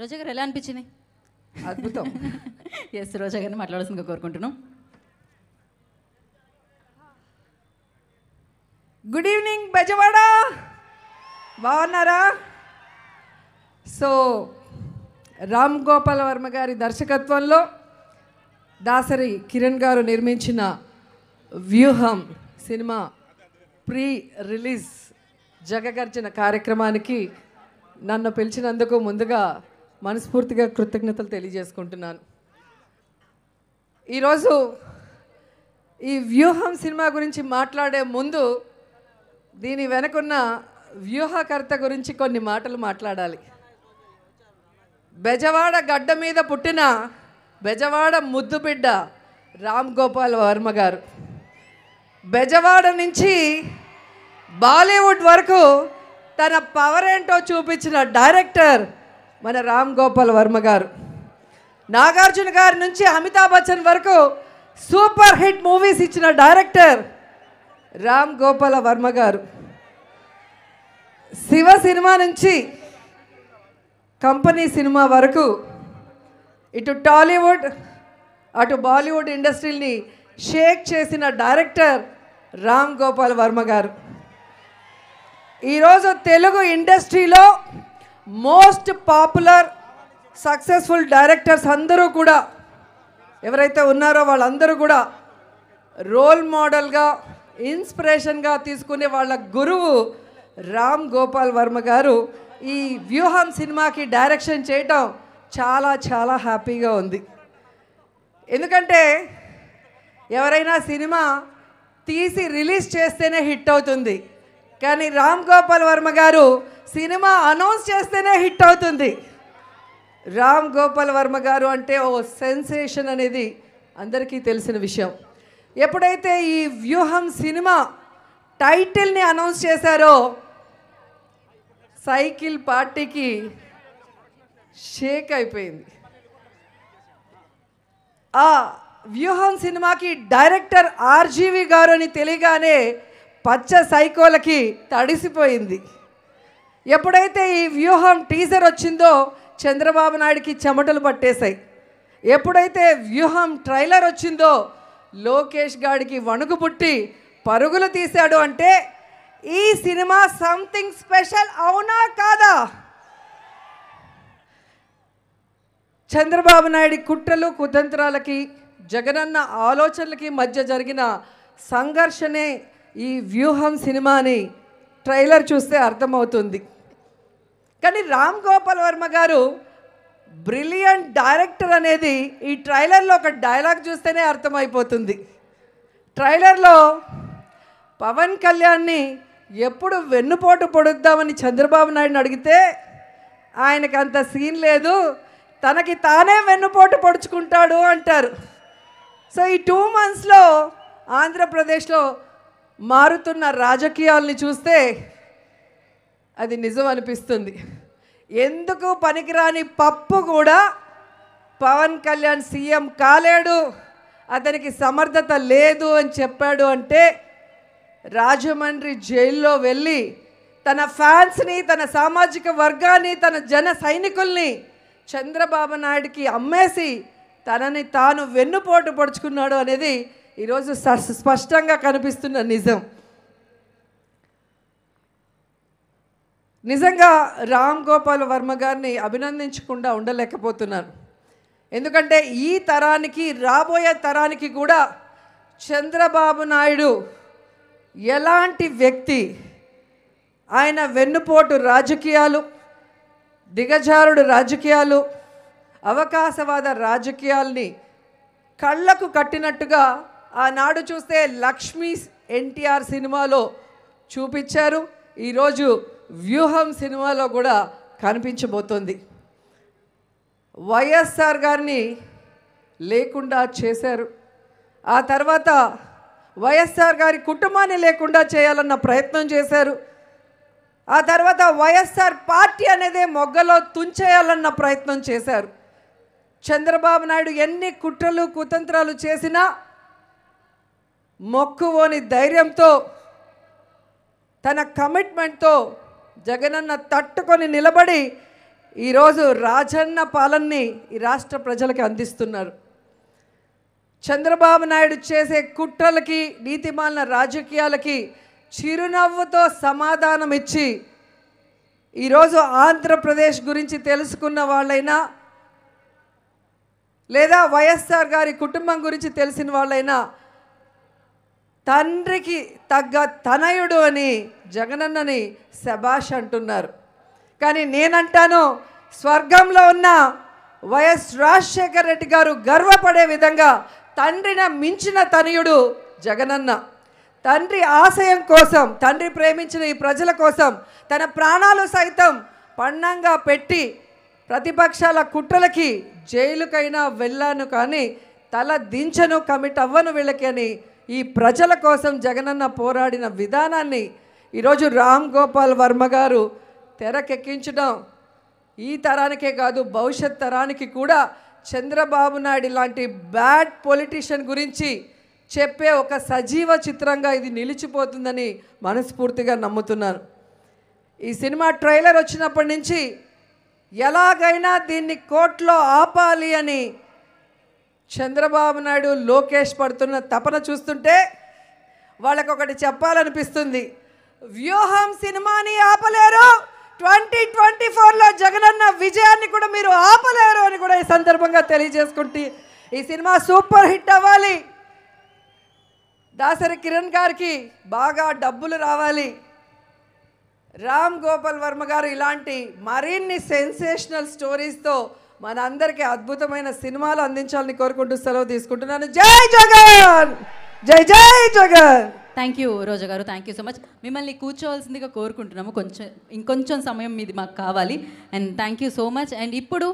రోజా గారు ఎలా అనిపించింది అద్భుతం ఎస్ రోజా గారిని మాట్లాడాల్సిందిగా కోరుకుంటున్నాం గుడ్ ఈవినింగ్ బెజవాడ బాగున్నారా సో రామ్ గోపాల్ వర్మ గారి దర్శకత్వంలో దాసరి కిరణ్ గారు నిర్మించిన వ్యూహం సినిమా ప్రీ రిలీజ్ జగగర్జన కార్యక్రమానికి నన్ను పిలిచినందుకు ముందుగా మనస్ఫూర్తిగా కృతజ్ఞతలు తెలియజేసుకుంటున్నాను ఈరోజు ఈ వ్యూహం సినిమా గురించి మాట్లాడే ముందు దీని వెనకున్న వ్యూహకర్త గురించి కొన్ని మాటలు మాట్లాడాలి బెజవాడ గడ్డ మీద పుట్టిన బెజవాడ ముద్దుబిడ్డ రామ్ గోపాల్ వర్మ గారు బెజవాడ నుంచి బాలీవుడ్ వరకు తన పవర్ ఏంటో చూపించిన డైరెక్టర్ మన రామ్ గోపాల్ వర్మ గారు నాగార్జున గారి నుంచి అమితాబ్ బచ్చన్ వరకు సూపర్ హిట్ మూవీస్ ఇచ్చిన డైరెక్టర్ రామ్ గోపాల వర్మ గారు శివ సినిమా నుంచి కంపెనీ సినిమా వరకు ఇటు టాలీవుడ్ అటు బాలీవుడ్ ఇండస్ట్రీని షేక్ చేసిన డైరెక్టర్ రామ్ గోపాల్ వర్మ గారు ఈరోజు తెలుగు ఇండస్ట్రీలో మోస్ట్ పాపులర్ సక్సెస్ఫుల్ డైరెక్టర్స్ అందరూ కూడా ఎవరైతే ఉన్నారో వాళ్ళందరూ కూడా రోల్ మోడల్గా ఇన్స్పిరేషన్గా తీసుకునే వాళ్ళ గురువు రామ్ గోపాల్ వర్మ గారు ఈ వ్యూహం సినిమాకి డైరెక్షన్ చేయటం చాలా చాలా హ్యాపీగా ఉంది ఎందుకంటే ఎవరైనా సినిమా తీసి రిలీజ్ చేస్తేనే హిట్ అవుతుంది కానీ రామ్ గోపాల్ వర్మ గారు సినిమా అనౌన్స్ చేస్తేనే హిట్ అవుతుంది రామ్ గోపాల్ వర్మ గారు అంటే ఓ సెన్సేషన్ అనేది అందరికీ తెలిసిన విషయం ఎప్పుడైతే ఈ వ్యూహం సినిమా టైటిల్ని అనౌన్స్ చేశారో సైకిల్ పార్టీకి షేక్ అయిపోయింది ఆ వ్యూహం సినిమాకి డైరెక్టర్ ఆర్జీవి గారు అని తెలియగానే పచ్చ సైకోలకి తడిసిపోయింది ఎప్పుడైతే ఈ వ్యూహం టీజర్ వచ్చిందో చంద్రబాబు నాయుడికి చెమటలు పట్టేశాయి ఎప్పుడైతే వ్యూహం ట్రైలర్ వచ్చిందో లోకేష్ గాడికి వణుకు పుట్టి పరుగులు తీశాడు అంటే ఈ సినిమా సంథింగ్ స్పెషల్ అవునా కాదా చంద్రబాబు నాయుడి కుట్రలు కుతంత్రాలకి జగనన్న ఆలోచనలకి మధ్య జరిగిన సంఘర్షణే ఈ వ్యూహం సినిమాని ట్రైలర్ చూస్తే అర్థమవుతుంది కానీ రామ్ గోపాల్ వర్మ గారు బ్రిలియంట్ డైరెక్టర్ అనేది ఈ ట్రైలర్లో ఒక డైలాగ్ చూస్తేనే అర్థమైపోతుంది ట్రైలర్లో పవన్ కళ్యాణ్ని ఎప్పుడు వెన్నుపోటు పొడుద్దామని చంద్రబాబు నాయుడుని అడిగితే ఆయనకు అంత సీన్ లేదు తనకి తానే వెన్నుపోటు పొడుచుకుంటాడు అంటారు సో ఈ టూ మంత్స్లో ఆంధ్రప్రదేశ్లో మారుతున్న రాజకీయాల్ని చూస్తే అది నిజం అనిపిస్తుంది ఎందుకు పనికిరాని పప్పు కూడా పవన్ కళ్యాణ్ సీఎం కాలేడు అతనికి సమర్థత లేదు అని చెప్పాడు అంటే రాజమండ్రి జైల్లో వెళ్ళి తన ఫ్యాన్స్ని తన సామాజిక వర్గాన్ని తన జన సైనికుల్ని చంద్రబాబు నాయుడికి అమ్మేసి తనని తాను వెన్నుపోటు పడుచుకున్నాడు అనేది ఈరోజు స్పష్టంగా కనిపిస్తున్న నిజం నిజంగా రామ్ గోపాల్ వర్మ గారిని అభినందించకుండా ఉండలేకపోతున్నాను ఎందుకంటే ఈ తరానికి రాబోయే తరానికి కూడా చంద్రబాబు నాయుడు ఎలాంటి వ్యక్తి ఆయన వెన్నుపోటు రాజకీయాలు దిగజారుడు రాజకీయాలు అవకాశవాద రాజకీయాల్ని కళ్ళకు కట్టినట్టుగా ఆనాడు చూస్తే లక్ష్మీ ఎన్టీఆర్ సినిమాలో చూపించారు ఈరోజు వ్యూహం సినిమాలో కూడా కనిపించబోతోంది వైఎస్ఆర్ గారిని లేకుండా చేశారు ఆ తర్వాత వైఎస్ఆర్ గారి కుటుంబాన్ని లేకుండా చేయాలన్న ప్రయత్నం చేశారు ఆ తర్వాత వైఎస్ఆర్ పార్టీ అనేదే మొగ్గలో తుంచేయాలన్న ప్రయత్నం చేశారు చంద్రబాబు నాయుడు ఎన్ని కుట్రలు కుతంత్రాలు చేసినా మొక్కువోని ధైర్యంతో తన కమిట్మెంట్తో జగనన్న తట్టుకొని నిలబడి ఈరోజు రాజన్న పాలన్ని ఈ రాష్ట్ర ప్రజలకి అందిస్తున్నారు చంద్రబాబు నాయుడు చేసే కుట్రలకి నీతిమాలిన రాజకీయాలకి చిరునవ్వుతో సమాధానం ఇచ్చి ఈరోజు ఆంధ్రప్రదేశ్ గురించి తెలుసుకున్న వాళ్ళైనా లేదా వైఎస్ఆర్ గారి కుటుంబం గురించి తెలిసిన వాళ్ళైనా తండ్రికి తగ్గ తనయుడు అని జగనన్నని శబాష్ అంటున్నారు కానీ నేనంటాను స్వర్గంలో ఉన్న వైఎస్ రాజశేఖర రెడ్డి గారు గర్వపడే విధంగా తండ్రిన మించిన తనయుడు జగనన్న తండ్రి ఆశయం కోసం తండ్రి ప్రేమించిన ఈ ప్రజల కోసం తన ప్రాణాలు సైతం పన్నంగా పెట్టి ప్రతిపక్షాల కుట్రలకి జైలుకైనా వెళ్ళాను కానీ తల దించను కమిట్ అవ్వను వీళ్ళకి అని ఈ ప్రజల కోసం జగనన్న పోరాడిన విధానాన్ని ఈరోజు రామ్ గోపాల్ వర్మ గారు తెరకెక్కించడం ఈ తరానికే కాదు భవిష్యత్ తరానికి కూడా చంద్రబాబు నాయుడు లాంటి బ్యాడ్ పొలిటీషియన్ గురించి చెప్పే ఒక సజీవ చిత్రంగా ఇది నిలిచిపోతుందని మనస్ఫూర్తిగా నమ్ముతున్నాను ఈ సినిమా ట్రైలర్ వచ్చినప్పటి నుంచి ఎలాగైనా దీన్ని కోర్టులో ఆపాలి అని చంద్రబాబు నాయుడు లోకేష్ పడుతున్న తపన చూస్తుంటే వాళ్ళకొకటి చెప్పాలనిపిస్తుంది వ్యూహం సినిమాని ఆపలేరు ట్వంటీ ట్వంటీ ఫోర్లో జగనన్న విజయాన్ని కూడా మీరు ఆపలేరు అని కూడా ఈ సందర్భంగా తెలియజేసుకుంటే ఈ సినిమా సూపర్ హిట్ అవ్వాలి దాసరి కిరణ్ గారికి బాగా డబ్బులు రావాలి రామ్ గోపాల్ వర్మ గారు ఇలాంటి మరిన్ని సెన్సేషనల్ స్టోరీస్తో మనందరికీ అద్భుతమైన సినిమాలు అందించాలని కోరుకుంటూ సెలవు తీసుకుంటున్నాను జై జగన్ జై జై జగన్ థ్యాంక్ యూ రోజా గారు థ్యాంక్ యూ సో మచ్ మిమ్మల్ని కూర్చోవలసిందిగా కోరుకుంటున్నాము కొంచెం ఇంకొంచెం సమయం మీది మాకు కావాలి and thank you so much and ఇప్పుడు